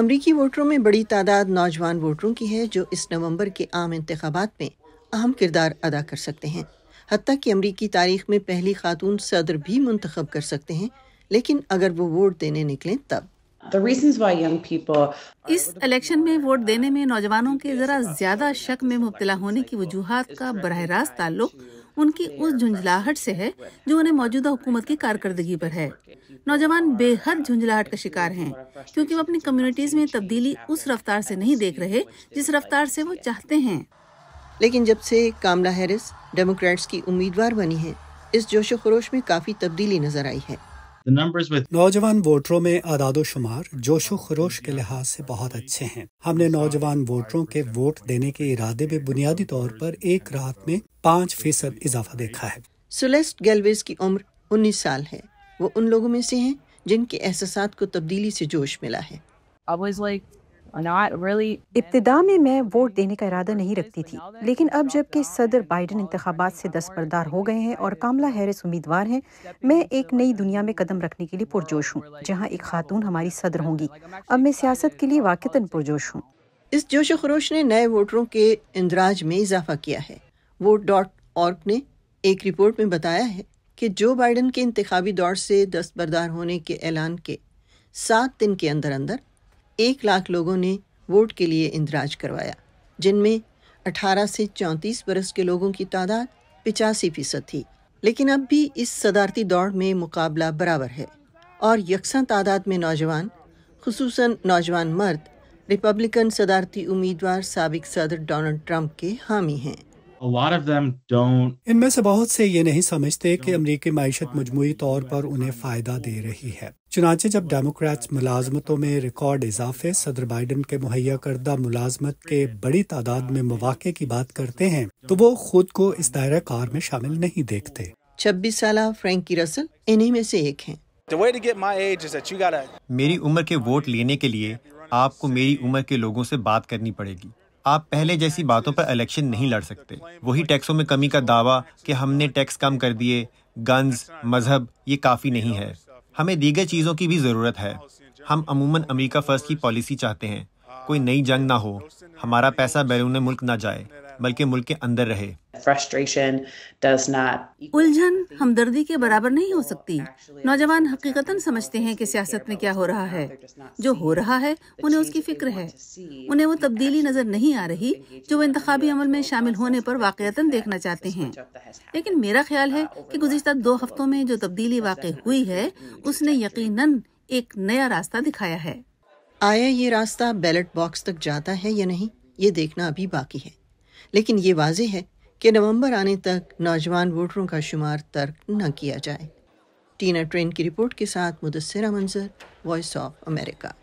امریکی ووٹروں میں بڑی تعداد نوجوان ووٹروں کی ہے جو اس نومبر کے عام انتخابات میں اہم کردار ادا کر سکتے ہیں حتیٰ کہ امریکی تاریخ میں پہلی خاتون صدر بھی منتخب کر سکتے ہیں لیکن اگر وہ ووٹ دینے نکلیں تب اس الیکشن میں ووٹ دینے میں نوجوانوں کے ذرا زیادہ شک میں مبتلا ہونے کی وجوہات کا براہ راست تعلق ان کی اس جھنجھلاہٹ سے ہے جو انہیں موجودہ حکومت کی کارکردگی پر ہے نوجوان بے حد جھنجھلاہٹ کا شکار ہیں کیونکہ وہ اپنی کمیونٹیز میں تبدیلی اس رفتار سے نہیں دیکھ رہے جس رفتار سے وہ چاہتے ہیں لیکن جب سے کاملا ہیرس ڈیموکریٹس کی امیدوار بنی ہے اس جوش و خروش میں کافی تبدیلی نظر آئی ہے نوجوان ووٹروں میں اداد و شمار جوش و خروش کے لحاظ سے بہت اچھے ہیں ہم نے نوجوان ووٹروں کے ووٹ دینے کے ارادے میں بنیادی طور پر ایک رات میں پانچ فیصد اضافہ دیکھا ہے سلیسٹ گیلویز کی عمر انیس سال ہے وہ ان لوگوں میں سے ہیں جن کے احساسات کو تبدیلی سے جوش ملا ہے ابتدا میں میں ووٹ دینے کا ارادہ نہیں رکھتی تھی لیکن اب جب کہ صدر بائیڈن انتخابات سے دست ہو گئے ہیں اور کاملہ امیدوار ہیں میں ایک نئی دنیا میں قدم رکھنے کے لیے پرجوش ہوں جہاں ایک خاتون ہماری صدر ہوں گی اب میں سیاست کے لیے واقع پرجوش ہوں اس جوش و خروش نے نئے ووٹروں کے اندراج میں اضافہ کیا ہے ووٹ ڈاٹ نے ایک رپورٹ میں بتایا ہے کہ جو بائیڈن کے انتخابی دور سے دست بردار ہونے کے اعلان کے سات دن کے اندر اندر ایک لاکھ لوگوں نے ووٹ کے لیے اندراج کروایا جن میں اٹھارہ سے چونتیس برس کے لوگوں کی تعداد پچاسی فیصد تھی لیکن اب بھی اس صدارتی دوڑ میں مقابلہ برابر ہے اور یکساں تعداد میں نوجوان خصوصاً نوجوان مرد ریپبلکن صدارتی امیدوار سابق صدر ڈونلڈ ٹرمپ کے حامی ہیں ان میں سے بہت سے یہ نہیں سمجھتے کہ امریکی معیشت مجموعی طور پر انہیں فائدہ دے رہی ہے چنانچہ جب ڈیموکریٹس ملازمتوں میں ریکارڈ اضافے صدر بائیڈن کے مہیا کردہ ملازمت کے بڑی تعداد میں مواقع کی بات کرتے ہیں تو وہ خود کو اس دائرہ کار میں شامل نہیں دیکھتے چھبیس سالہ فرینکی رسل انہیں میری عمر کے ووٹ لینے کے لیے آپ کو میری عمر کے لوگوں سے بات کرنی پڑے گی آپ پہلے جیسی باتوں پر الیکشن نہیں لڑ سکتے وہی ٹیکسوں میں کمی کا دعویٰ کہ ہم نے ٹیکس کم کر دیے گنز مذہب یہ کافی نہیں ہے ہمیں دیگر چیزوں کی بھی ضرورت ہے ہم عموماً امریکہ فرسٹ کی پالیسی چاہتے ہیں کوئی نئی جنگ نہ ہو ہمارا پیسہ بیرون ملک نہ جائے بلکہ ملک کے اندر رہے الجھن ہمدردی کے برابر نہیں ہو سکتی نوجوان حقیقت سمجھتے ہیں کہ سیاست میں کیا ہو رہا ہے جو ہو رہا ہے انہیں اس کی فکر ہے انہیں وہ تبدیلی نظر نہیں آ رہی جو وہ انتخابی عمل میں شامل ہونے پر واقعات دیکھنا چاہتے ہیں لیکن میرا خیال ہے uh, کہ گزشتہ دو ہفتوں میں جو تبدیلی واقع ہوئی ہے اس نے یقیناً ایک نیا راستہ دکھایا ہے آیا یہ راستہ بیلٹ باکس تک جاتا ہے یا نہیں یہ دیکھنا ابھی باقی ہے لیکن یہ واضح ہے کہ نومبر آنے تک نوجوان ووٹروں کا شمار ترک نہ کیا جائے ٹینا ٹرین کی رپورٹ کے ساتھ مدثرہ منظر وائس آف امریکہ